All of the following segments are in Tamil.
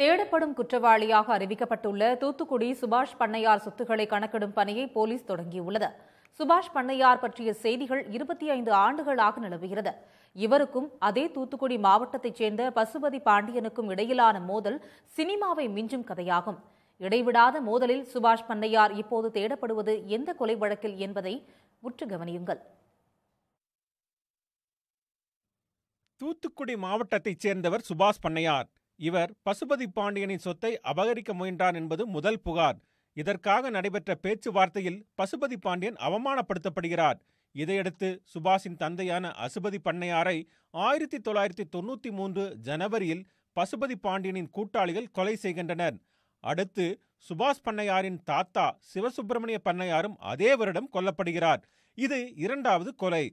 தேடப்படும் குற்றவாளியாக அறிவிக்கப்பட்டுள்ள தூத்துக்குடி சுபாஷ் பண்ணையார் சொத்துக்களை கணக்கிடும் பணியை போலீஸ் தொடங்கியுள்ளது சுபாஷ் பண்ணையார் பற்றிய செய்திகள் இருபத்தி ஐந்து ஆண்டுகளாக நிலவுகிறது இவருக்கும் அதே தூத்துக்குடி மாவட்டத்தைச் சேர்ந்த பசுபதி பாண்டியனுக்கும் இடையிலான மோதல் சினிமாவை மிஞ்சும் கதையாகும் இடைவிடாத மோதலில் சுபாஷ் பண்ணையார் இப்போது தேடப்படுவது எந்த கொலை வழக்கில் என்பதை உற்று கவனியுங்கள் தூத்துக்குடி மாவட்டத்தைச் சேர்ந்தவர் சுபாஷ் பண்ணையார் இவர் பசுபதி பாண்டியனின் சொத்தை அபகரிக்க முயன்றார் என்பது முதல் புகார் இதற்காக நடைபெற்ற பேச்சுவார்த்தையில் பசுபதி பாண்டியன் அவமானப்படுத்தப்படுகிறார் இதையடுத்து சுபாஷின் தந்தையான அசுபதி பண்ணையாரை ஆயிரத்தி தொள்ளாயிரத்தி தொண்ணூற்றி மூன்று ஜனவரியில் பசுபதி பாண்டியனின் கூட்டாளிகள் கொலை செய்கின்றனர் அடுத்து சுபாஷ் பண்ணையாரின் தாத்தா சிவசுப்பிரமணிய பண்ணையாரும் அதே வருடம் கொல்லப்படுகிறார் இது இரண்டாவது கொலை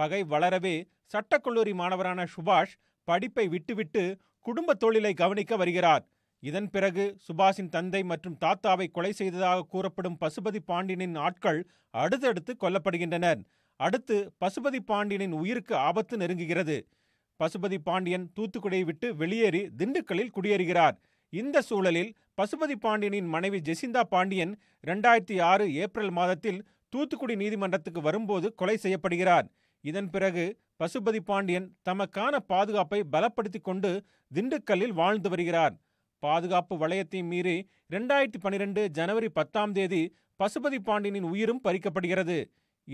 பகை வளரவே சட்டக்கல்லூரி மாணவரான சுபாஷ் படிப்பை விட்டுவிட்டு குடும்ப தொழிலை கவனிக்க வருகிறார் இதன் பிறகு சுபாஷின் தந்தை மற்றும் தாத்தாவை கொலை செய்ததாக கூறப்படும் பசுபதி பாண்டியனின் ஆட்கள் அடுத்தடுத்து கொல்லப்படுகின்றனர் அடுத்து பசுபதி பாண்டியனின் உயிருக்கு ஆபத்து நெருங்குகிறது பசுபதி பாண்டியன் தூத்துக்குடியை விட்டு வெளியேறி திண்டுக்கல்லில் குடியேறுகிறார் இந்த சூழலில் பசுபதி பாண்டியனின் மனைவி ஜெசிந்தா பாண்டியன் இரண்டாயிரத்தி ஆறு ஏப்ரல் மாதத்தில் தூத்துக்குடி நீதிமன்றத்துக்கு வரும்போது கொலை செய்யப்படுகிறார் இதன் பிறகு பசுபதி பாண்டியன் தமக்கான பாதுகாப்பை பலப்படுத்திக் கொண்டு திண்டுக்கல்லில் வாழ்ந்து வருகிறார் பாதுகாப்பு வளையத்தை மீறி இரண்டாயிரத்தி பனிரெண்டு ஜனவரி பத்தாம் தேதி பசுபதி பாண்டியனின் உயிரும் பறிக்கப்படுகிறது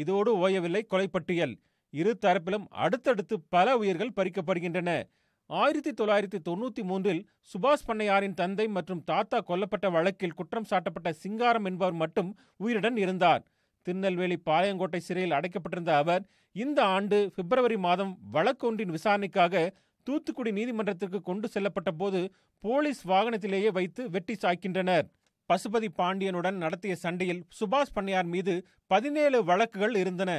இதோடு ஓயவில்லை கொலைப்பட்டியல் இரு தரப்பிலும் அடுத்தடுத்து பல உயிர்கள் பறிக்கப்படுகின்றன ஆயிரத்தி தொள்ளாயிரத்தி தொண்ணூத்தி மூன்றில் சுபாஷ் பண்ணையாரின் தந்தை மற்றும் தாத்தா கொல்லப்பட்ட வழக்கில் குற்றம் சாட்டப்பட்ட சிங்காரம் என்பவர் மட்டும் உயிருடன் இருந்தார் திருநெல்வேலி பாளையங்கோட்டை சிறையில் அடைக்கப்பட்டிருந்த அவர் இந்த ஆண்டு பிப்ரவரி மாதம் வழக்கு ஒன்றின் விசாரணைக்காக தூத்துக்குடி நீதிமன்றத்திற்கு கொண்டு செல்லப்பட்ட போது போலீஸ் வாகனத்திலேயே வைத்து வெட்டி சாய்க்கின்றனர் பசுபதி பாண்டியனுடன் நடத்திய சண்டையில் சுபாஷ் பண்ணையார் மீது பதினேழு வழக்குகள் இருந்தன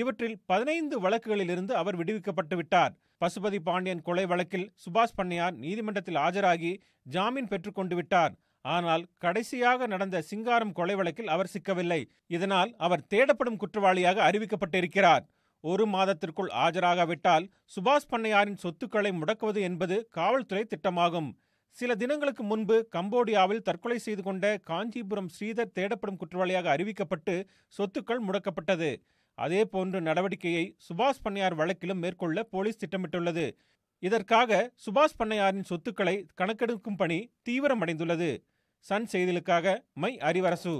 இவற்றில் பதினைந்து வழக்குகளிலிருந்து அவர் விடுவிக்கப்பட்டு விட்டார் பசுபதி பாண்டியன் கொலை வழக்கில் சுபாஷ் பண்ணையார் நீதிமன்றத்தில் ஆஜராகி ஜாமீன் கொண்டு விட்டார் ஆனால் கடைசியாக நடந்த சிங்காரம் கொலை வழக்கில் அவர் சிக்கவில்லை இதனால் அவர் தேடப்படும் குற்றவாளியாக அறிவிக்கப்பட்டிருக்கிறார் ஒரு மாதத்திற்குள் ஆஜராகாவிட்டால் சுபாஷ் பண்ணையாரின் சொத்துக்களை முடக்குவது என்பது காவல்துறை திட்டமாகும் சில தினங்களுக்கு முன்பு கம்போடியாவில் தற்கொலை செய்து கொண்ட காஞ்சிபுரம் ஸ்ரீதர் தேடப்படும் குற்றவாளியாக அறிவிக்கப்பட்டு சொத்துக்கள் முடக்கப்பட்டது அதே போன்ற நடவடிக்கையை சுபாஷ் பண்ணையார் வழக்கிலும் மேற்கொள்ள போலீஸ் திட்டமிட்டுள்ளது இதற்காக சுபாஷ் பண்ணையாரின் சொத்துக்களை கணக்கெடுக்கும் பணி தீவிரமடைந்துள்ளது சன் செய்திகளுக்காக மை அறிவரசு